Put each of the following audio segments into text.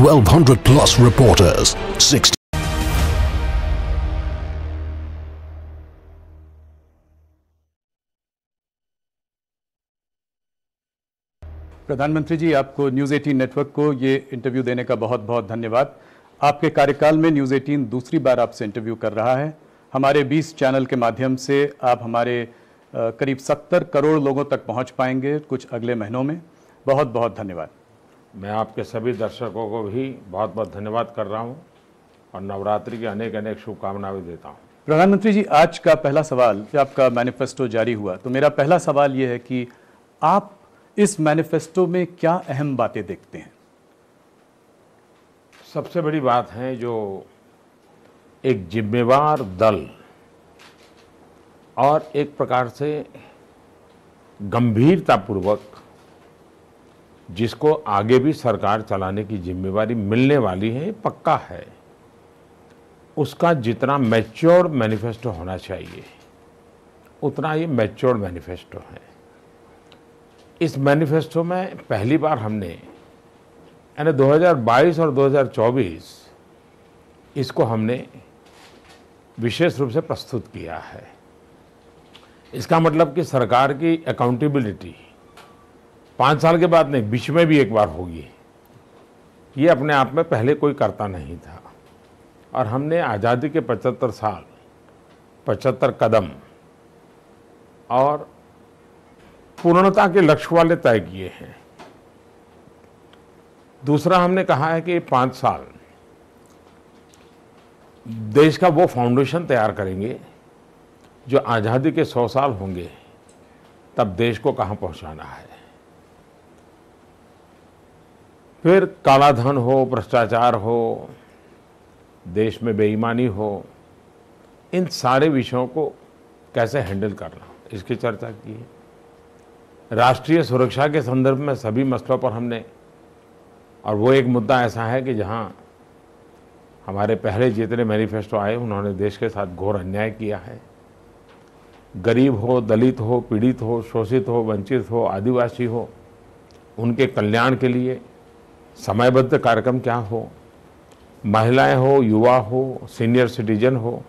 1,200 plus reporters, 60. प्रधानमंत्री जी आपको news 18 network को ये इंटरव्यू देने का बहुत बहुत धन्यवाद आपके कार्यकाल में न्यूज़ 18 दूसरी बार आपसे इंटरव्यू कर रहा है हमारे 20 चैनल के माध्यम से आप हमारे करीब 70 करोड़ लोगों तक पहुंच पाएंगे कुछ अगले महीनों में बहुत बहुत धन्यवाद मैं आपके सभी दर्शकों को भी बहुत बहुत धन्यवाद कर रहा हूँ और नवरात्रि की अनेक अनेक शुभकामनाएं देता हूँ प्रधानमंत्री जी आज का पहला सवाल आपका मैनिफेस्टो जारी हुआ तो मेरा पहला सवाल ये है कि आप इस मैनिफेस्टो में क्या अहम बातें देखते हैं सबसे बड़ी बात है जो एक जिम्मेवार दल और एक प्रकार से गंभीरतापूर्वक जिसको आगे भी सरकार चलाने की जिम्मेवारी मिलने वाली है पक्का है उसका जितना मैच्योर मैनिफेस्टो होना चाहिए उतना ही मैच्योर मैनिफेस्टो है इस मैनिफेस्टो में पहली बार हमने यानी 2022 और 2024 इसको हमने विशेष रूप से प्रस्तुत किया है इसका मतलब कि सरकार की अकाउंटेबिलिटी पाँच साल के बाद नहीं बीच में भी एक बार होगी ये अपने आप में पहले कोई करता नहीं था और हमने आज़ादी के पचहत्तर साल पचहत्तर कदम और पूर्णता के लक्ष्य वाले तय किए हैं दूसरा हमने कहा है कि पाँच साल देश का वो फाउंडेशन तैयार करेंगे जो आज़ादी के सौ साल होंगे तब देश को कहाँ पहुँचाना है फिर कालाधन हो भ्रष्टाचार हो देश में बेईमानी हो इन सारे विषयों को कैसे हैंडल करना इसकी चर्चा की है राष्ट्रीय सुरक्षा के संदर्भ में सभी मसलों पर हमने और वो एक मुद्दा ऐसा है कि जहाँ हमारे पहले जितने मैनिफेस्टो आए उन्होंने देश के साथ घोर अन्याय किया है गरीब हो दलित हो पीड़ित हो शोषित हो वंचित हो आदिवासी हो उनके कल्याण के लिए समयबद्ध कार्यक्रम क्या हो महिलाएं हो युवा हो सीनियर सिटीजन हो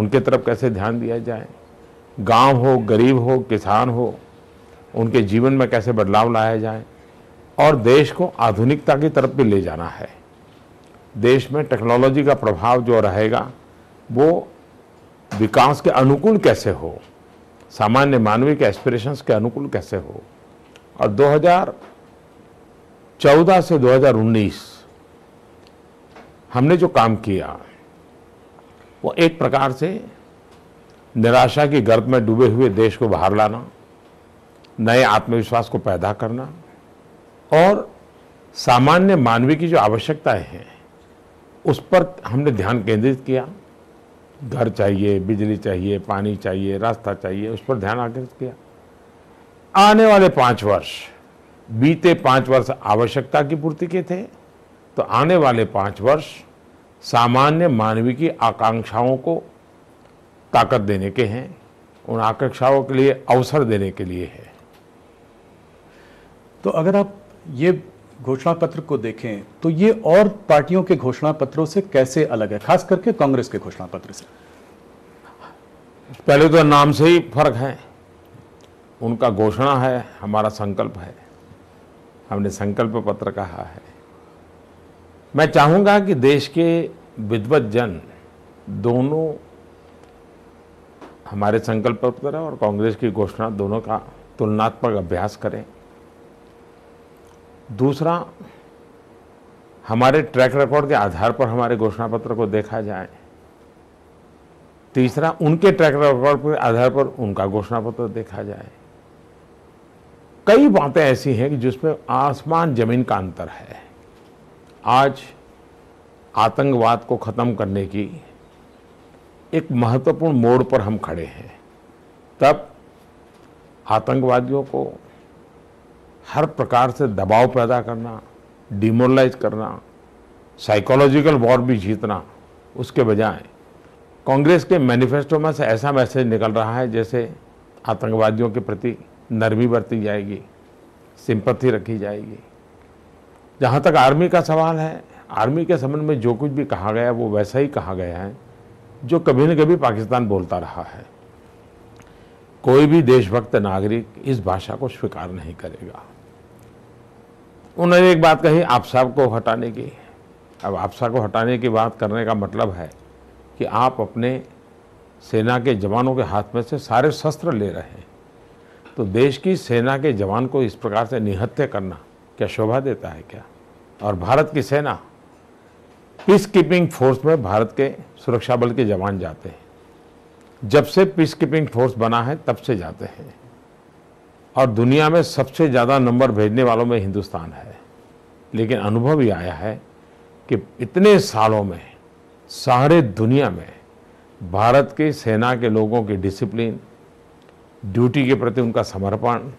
उनके तरफ कैसे ध्यान दिया जाए गांव हो गरीब हो किसान हो उनके जीवन में कैसे बदलाव लाया जाए और देश को आधुनिकता की तरफ भी ले जाना है देश में टेक्नोलॉजी का प्रभाव जो रहेगा वो विकास के अनुकूल कैसे हो सामान्य मानवीय के एस्पिरेशंस के अनुकूल कैसे हो और चौदह से 2019 हमने जो काम किया वो एक प्रकार से निराशा की गर्भ में डूबे हुए देश को बाहर लाना नए आत्मविश्वास को पैदा करना और सामान्य मानवीय की जो आवश्यकताएं हैं उस पर हमने ध्यान केंद्रित किया घर चाहिए बिजली चाहिए पानी चाहिए रास्ता चाहिए उस पर ध्यान आकर्षित किया आने वाले पाँच वर्ष बीते पांच वर्ष आवश्यकता की पूर्ति के थे तो आने वाले पांच वर्ष सामान्य मानवीय की आकांक्षाओं को ताकत देने के हैं उन आकांक्षाओं के लिए अवसर देने के लिए है तो अगर आप ये घोषणा पत्र को देखें तो ये और पार्टियों के घोषणा पत्रों से कैसे अलग है खास करके कांग्रेस के घोषणा पत्र से पहले तो नाम से ही फर्क है उनका घोषणा है हमारा संकल्प है हमने संकल्प पत्र कहा है मैं चाहूंगा कि देश के विद्वत जन दोनों हमारे संकल्प पत्र और कांग्रेस की घोषणा दोनों का तुलनात्मक अभ्यास करें दूसरा हमारे ट्रैक रिकॉर्ड के आधार पर हमारे घोषणा पत्र को देखा जाए तीसरा उनके ट्रैक रिकॉर्ड के आधार पर उनका घोषणा पत्र देखा जाए कई बातें ऐसी हैं कि जिसमें आसमान जमीन का अंतर है आज आतंकवाद को ख़त्म करने की एक महत्वपूर्ण मोड़ पर हम खड़े हैं तब आतंकवादियों को हर प्रकार से दबाव पैदा करना डिमोरलाइज करना साइकोलॉजिकल वॉर भी जीतना उसके बजाय कांग्रेस के मैनिफेस्टो में से ऐसा मैसेज निकल रहा है जैसे आतंकवादियों के प्रति नरमी बरती जाएगी सिंपत्ति रखी जाएगी जहाँ तक आर्मी का सवाल है आर्मी के संबंध में जो कुछ भी कहा गया वो वैसा ही कहा गया है जो कभी न कभी पाकिस्तान बोलता रहा है कोई भी देशभक्त नागरिक इस भाषा को स्वीकार नहीं करेगा उन्होंने एक बात कही आपसा को हटाने की अब आपसा को हटाने की बात करने का मतलब है कि आप अपने सेना के जवानों के हाथ में से सारे शस्त्र ले रहे हैं तो देश की सेना के जवान को इस प्रकार से निहत्य करना क्या शोभा देता है क्या और भारत की सेना पीस कीपिंग फोर्स में भारत के सुरक्षा बल के जवान जाते हैं जब से पीस कीपिंग फोर्स बना है तब से जाते हैं और दुनिया में सबसे ज़्यादा नंबर भेजने वालों में हिंदुस्तान है लेकिन अनुभव ये आया है कि इतने सालों में सारे दुनिया में भारत की सेना के लोगों की डिसिप्लिन ड्यूटी के प्रति उनका समर्पण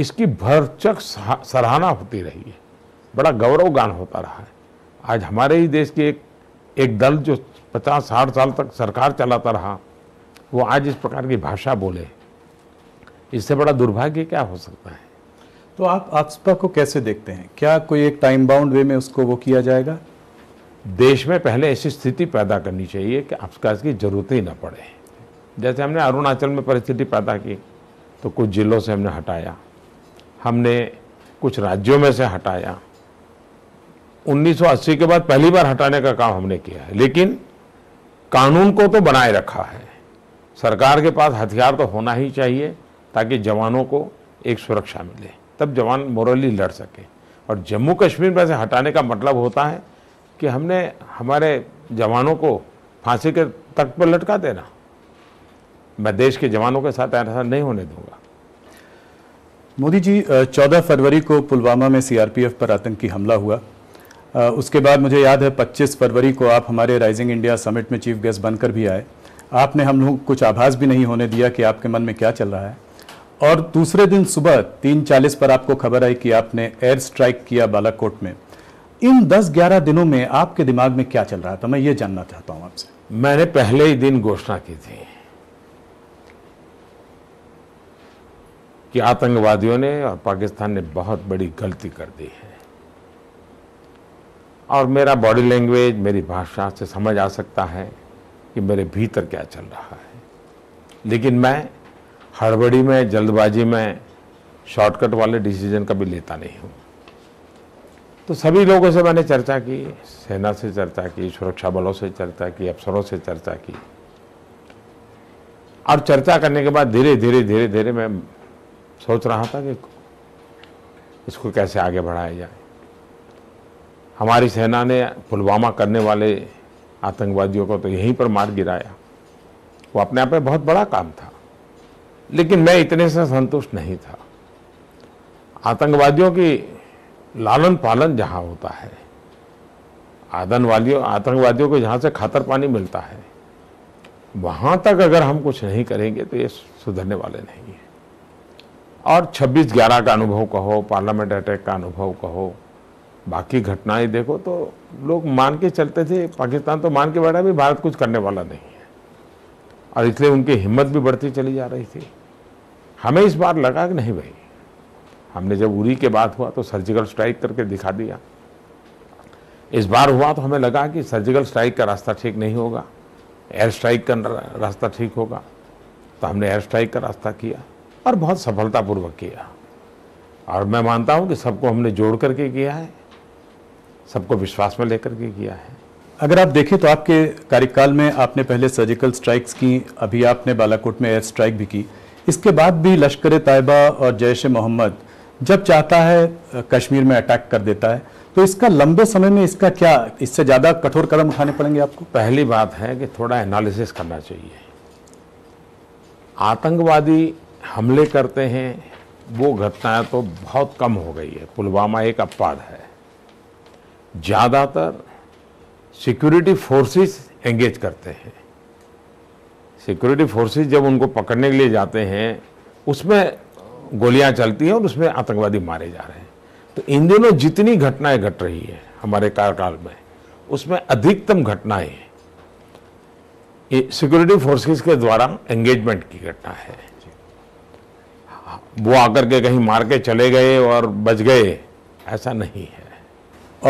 इसकी भरचक सराहना होती रही है बड़ा गौरवगान होता रहा है आज हमारे ही देश के एक एक दल जो पचास साठ साल तक सरकार चलाता रहा वो आज इस प्रकार की भाषा बोले इससे बड़ा दुर्भाग्य क्या हो सकता है तो आप आसपा को कैसे देखते हैं क्या कोई एक टाइम बाउंड वे में उसको वो किया जाएगा देश में पहले ऐसी स्थिति पैदा करनी चाहिए कि आपका इसकी जरूरत ही ना पड़े जैसे हमने अरुणाचल में परिस्थिति पैदा की तो कुछ जिलों से हमने हटाया हमने कुछ राज्यों में से हटाया 1980 के बाद पहली बार हटाने का काम हमने किया है लेकिन कानून को तो बनाए रखा है सरकार के पास हथियार तो होना ही चाहिए ताकि जवानों को एक सुरक्षा मिले तब जवान मोरली लड़ सके और जम्मू कश्मीर में से हटाने का मतलब होता है कि हमने हमारे जवानों को फांसी के तट पर लटका देना मैं देश के जवानों के साथ ऐसा नहीं होने दूंगा मोदी जी 14 फरवरी को पुलवामा में सीआरपीएफ पर आतंकी हमला हुआ उसके बाद मुझे याद है 25 फरवरी को आप हमारे राइजिंग इंडिया समिट में चीफ गेस्ट बनकर भी आए आपने हम लोग कुछ आभास भी नहीं होने दिया कि आपके मन में क्या चल रहा है और दूसरे दिन सुबह तीन चालीस पर आपको खबर आई कि आपने एयर स्ट्राइक किया बालाकोट में इन 10-11 दिनों में आपके दिमाग में क्या चल रहा था मैं ये जानना चाहता हूँ आपसे मैंने पहले ही दिन घोषणा की थी कि आतंकवादियों ने और पाकिस्तान ने बहुत बड़ी गलती कर दी है और मेरा बॉडी लैंग्वेज मेरी भाषा से समझ आ सकता है कि मेरे भीतर क्या चल रहा है लेकिन मैं हड़बड़ी में जल्दबाजी में शॉर्टकट वाले डिसीजन कभी लेता नहीं हूँ तो सभी लोगों से मैंने चर्चा की सेना से चर्चा की सुरक्षा बलों से चर्चा की अफसरों से चर्चा की और चर्चा करने के बाद धीरे धीरे धीरे धीरे मैं सोच रहा था कि इसको कैसे आगे बढ़ाया जाए हमारी सेना ने पुलवामा करने वाले आतंकवादियों को तो यहीं पर मार गिराया वो अपने आप में बहुत बड़ा काम था लेकिन मैं इतने से संतुष्ट नहीं था आतंकवादियों की लालन पालन जहाँ होता है आदन वालियों आतंकवादियों को जहाँ से खातर पानी मिलता है वहाँ तक अगर हम कुछ नहीं करेंगे तो ये सुधरने वाले नहीं हैं और 26 ग्यारह का अनुभव कहो पार्लियामेंट अटैक का अनुभव कहो बाकी घटनाएं देखो तो लोग मान के चलते थे पाकिस्तान तो मान के बैठा भी भारत कुछ करने वाला नहीं है और इसलिए उनकी हिम्मत भी बढ़ती चली जा रही थी हमें इस बार लगा कि नहीं भाई हमने जब उरी के बाद हुआ तो सर्जिकल स्ट्राइक करके दिखा दिया इस बार हुआ तो हमें लगा कि सर्जिकल स्ट्राइक का रास्ता ठीक नहीं होगा एयर स्ट्राइक का रास्ता ठीक होगा तो हमने एयर स्ट्राइक का रास्ता किया और बहुत सफलतापूर्वक किया और मैं मानता हूं कि सबको हमने जोड़ करके किया है सबको विश्वास में लेकर के किया है अगर आप देखें तो आपके कार्यकाल में आपने पहले सर्जिकल स्ट्राइक्स की अभी आपने बालाकोट में एयर स्ट्राइक भी की इसके बाद भी लश्कर तयबा और जैश मोहम्मद जब चाहता है कश्मीर में अटैक कर देता है तो इसका लंबे समय में इसका क्या इससे ज़्यादा कठोर कदम उठाने पड़ेंगे आपको पहली बात है कि थोड़ा एनालिसिस करना चाहिए आतंकवादी हमले करते हैं वो घटनाएं तो बहुत कम हो गई है पुलवामा एक अपवाद है ज़्यादातर सिक्योरिटी फोर्सेस एंगेज करते हैं सिक्योरिटी फोर्सेस जब उनको पकड़ने के लिए जाते हैं उसमें गोलियां चलती हैं और उसमें आतंकवादी मारे जा रहे हैं तो इन दिनों जितनी घटनाएं घट गट रही है हमारे कार्यकाल में उसमें अधिकतम घटनाएं सिक्योरिटी फोर्सेस के द्वारा एंगेजमेंट की घटना है वो आकर के कहीं मार के चले गए और बच गए ऐसा नहीं है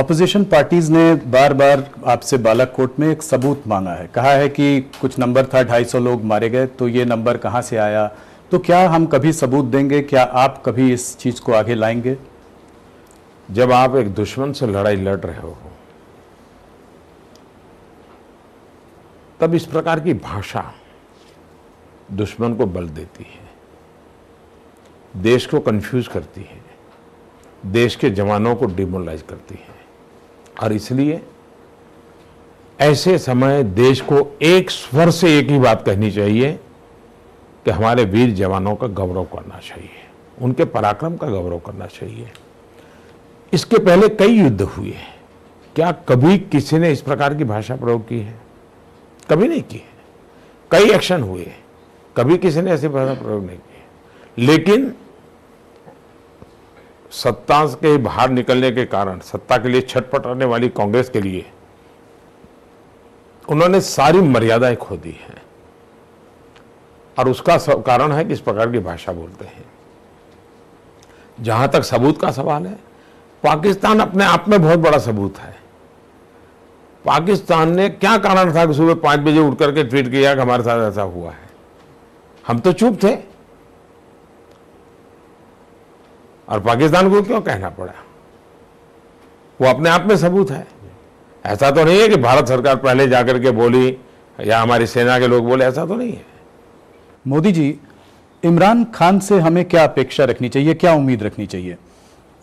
ऑपोजिशन पार्टीज ने बार बार आपसे बालाकोट में एक सबूत मांगा है कहा है कि कुछ नंबर था 250 लोग मारे गए तो ये नंबर कहाँ से आया तो क्या हम कभी सबूत देंगे क्या आप कभी इस चीज़ को आगे लाएंगे जब आप एक दुश्मन से लड़ाई लड़ रहे हो तब इस प्रकार की भाषा दुश्मन को बल देती है देश को कंफ्यूज करती है देश के जवानों को डिमोलाइज करती है और इसलिए ऐसे समय देश को एक स्वर से एक ही बात कहनी चाहिए कि हमारे वीर जवानों का गौरव करना चाहिए उनके पराक्रम का गौरव करना चाहिए इसके पहले कई युद्ध हुए हैं क्या कभी किसी ने इस प्रकार की भाषा प्रयोग की है कभी नहीं की है कई एक्शन हुए कभी किसी ने ऐसी भाषा प्रयोग नहीं की लेकिन सत्ता के बाहर निकलने के कारण सत्ता के लिए छटपटाने वाली कांग्रेस के लिए उन्होंने सारी मर्यादाएं खो दी हैं और उसका कारण है कि इस प्रकार की भाषा बोलते हैं जहां तक सबूत का सवाल है पाकिस्तान अपने आप में बहुत बड़ा सबूत है पाकिस्तान ने क्या कारण था कि सुबह पांच बजे उठ करके ट्वीट किया कि हमारे साथ ऐसा हुआ है हम तो चुप थे और पाकिस्तान को क्यों कहना पड़ा वो अपने आप में सबूत है ऐसा तो नहीं है कि भारत सरकार पहले जाकर के बोली या हमारी सेना के लोग बोले ऐसा तो नहीं है मोदी जी इमरान खान से हमें क्या अपेक्षा रखनी चाहिए क्या उम्मीद रखनी चाहिए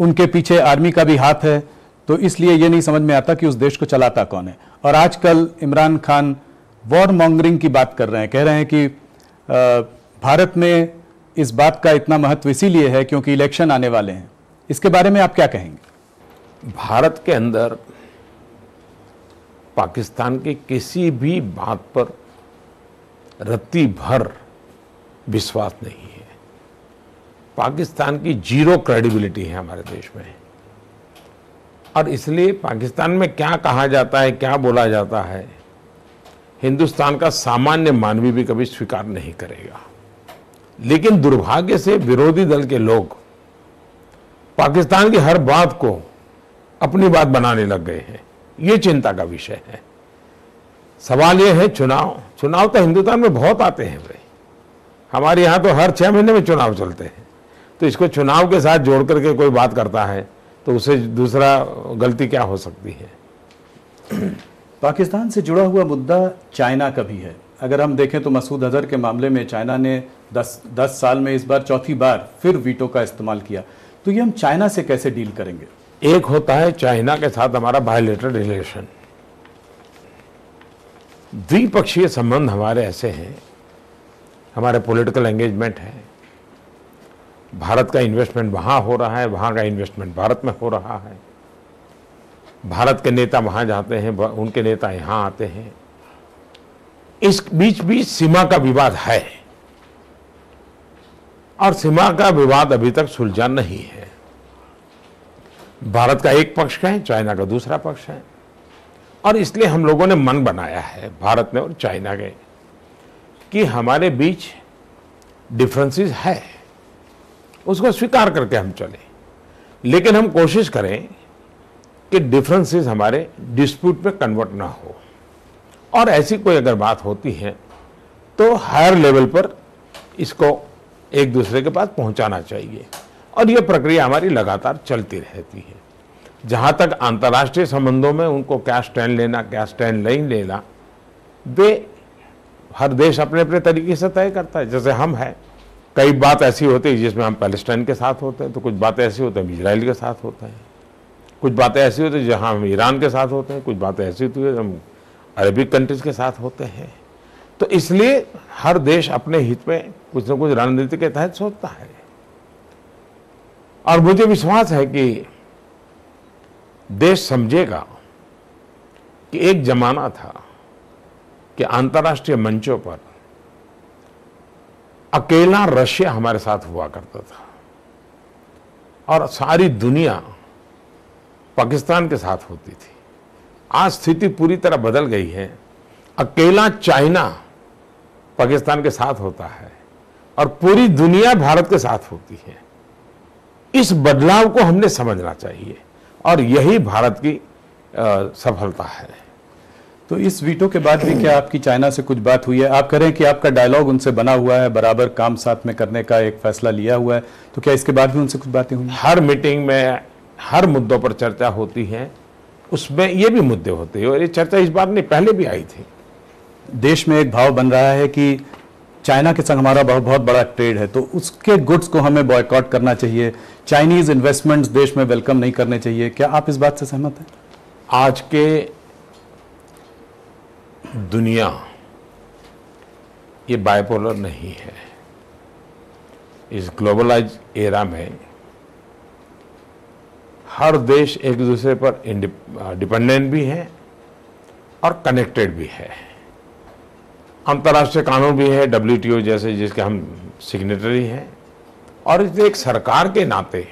उनके पीछे आर्मी का भी हाथ है तो इसलिए यह नहीं समझ में आता कि उस देश को चलाता कौन है और आजकल इमरान खान वॉर मॉन्गरिंग की बात कर रहे हैं कह रहे हैं कि भारत में इस बात का इतना महत्व इसीलिए है क्योंकि इलेक्शन आने वाले हैं इसके बारे में आप क्या कहेंगे भारत के अंदर पाकिस्तान के किसी भी बात पर रत्ती भर विश्वास नहीं है पाकिस्तान की जीरो क्रेडिबिलिटी है हमारे देश में और इसलिए पाकिस्तान में क्या कहा जाता है क्या बोला जाता है हिंदुस्तान का सामान्य मानवी भी कभी स्वीकार नहीं करेगा लेकिन दुर्भाग्य से विरोधी दल के लोग पाकिस्तान की हर बात को अपनी बात बनाने लग गए हैं ये चिंता का विषय है सवाल ये है चुनाव चुनाव तो हिंदुस्तान में बहुत आते हैं भाई हमारे यहाँ तो हर छः महीने में चुनाव चलते हैं तो इसको चुनाव के साथ जोड़ करके कोई बात करता है तो उसे दूसरा गलती क्या हो सकती है पाकिस्तान से जुड़ा हुआ मुद्दा चाइना का भी है अगर हम देखें तो मसूद अजहर के मामले में चाइना ने 10 10 साल में इस बार चौथी बार फिर वीटो का इस्तेमाल किया तो ये हम चाइना से कैसे डील करेंगे एक होता है चाइना के साथ हमारा बायोलेटर रिलेशन द्विपक्षीय संबंध हमारे ऐसे हैं हमारे पॉलिटिकल एंगेजमेंट है भारत का इन्वेस्टमेंट वहाँ हो रहा है वहाँ का इन्वेस्टमेंट भारत में हो रहा है भारत के नेता वहाँ जाते हैं उनके नेता यहाँ आते हैं इस बीच बीच सीमा का विवाद है और सीमा का विवाद अभी तक सुलझा नहीं है भारत का एक पक्ष है चाइना का दूसरा पक्ष है और इसलिए हम लोगों ने मन बनाया है भारत ने और चाइना के कि हमारे बीच डिफरेंसेस है उसको स्वीकार करके हम चले लेकिन हम कोशिश करें कि डिफरेंसेस हमारे डिस्प्यूट में कन्वर्ट ना हो और ऐसी कोई अगर बात होती है तो हायर लेवल पर इसको एक दूसरे के पास पहुंचाना चाहिए और ये प्रक्रिया हमारी लगातार चलती रहती है जहां तक अंतर्राष्ट्रीय संबंधों में उनको क्या स्टैंड लेना क्या स्टैंड नहीं लेना वे हर देश अपने अपने तरीके से तय करता है जैसे हम हैं कई बात ऐसी होती है जिसमें हम पैलेस्टाइन के साथ होते हैं तो कुछ बातें ऐसी होती हैं इसराइल के साथ होते हैं कुछ बातें ऐसी होती है जहाँ हम ईरान के साथ होते हैं कुछ बातें ऐसी होती है हम अरबिक कंट्रीज़ के साथ होते हैं तो इसलिए हर देश अपने हित में कुछ न कुछ रणनीति के तहत सोचता है और मुझे विश्वास है कि देश समझेगा कि एक जमाना था कि अंतर्राष्ट्रीय मंचों पर अकेला रशिया हमारे साथ हुआ करता था और सारी दुनिया पाकिस्तान के साथ होती थी आज स्थिति पूरी तरह बदल गई है अकेला चाइना पाकिस्तान के साथ होता है और पूरी दुनिया भारत के साथ होती है इस बदलाव को हमने समझना चाहिए और यही भारत की सफलता है तो इस वीटो के बाद भी क्या आपकी चाइना से कुछ बात हुई है आप कह रहे हैं कि आपका डायलॉग उनसे बना हुआ है बराबर काम साथ में करने का एक फैसला लिया हुआ है तो क्या इसके बाद भी उनसे कुछ बातें हुई हर मीटिंग में हर मुद्दों पर चर्चा होती है उसमें ये भी मुद्दे होते हैं और ये चर्चा इस बार नहीं पहले भी आई थी देश में एक भाव बन रहा है कि चाइना के संग हमारा बहुत बहुत बड़ा ट्रेड है तो उसके गुड्स को हमें बॉयकॉट करना चाहिए चाइनीज इन्वेस्टमेंट्स देश में वेलकम नहीं करने चाहिए क्या आप इस बात से सहमत हैं आज के दुनिया ये बायपोलर नहीं है इस ग्लोबलाइज एरा में हर देश एक दूसरे पर डिपेंडेंट भी है और कनेक्टेड भी है अंतर्राष्ट्रीय कानून भी है डब्ल्यू जैसे जिसके हम सिग्नेटरी हैं और इसे एक सरकार के नाते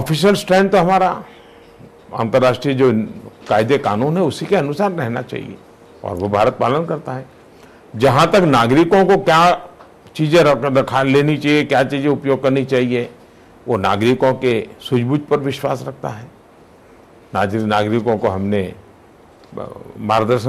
ऑफिशियल स्टैंड तो हमारा अंतर्राष्ट्रीय जो कायदे कानून है उसी के अनुसार रहना चाहिए और वो भारत पालन करता है जहां तक नागरिकों को क्या चीज़ें रखा लेनी चाहिए क्या चीज़ें उपयोग करनी चाहिए वो नागरिकों के सूझबूझ पर विश्वास रखता है नागरिकों को हमने मार्गदर्शन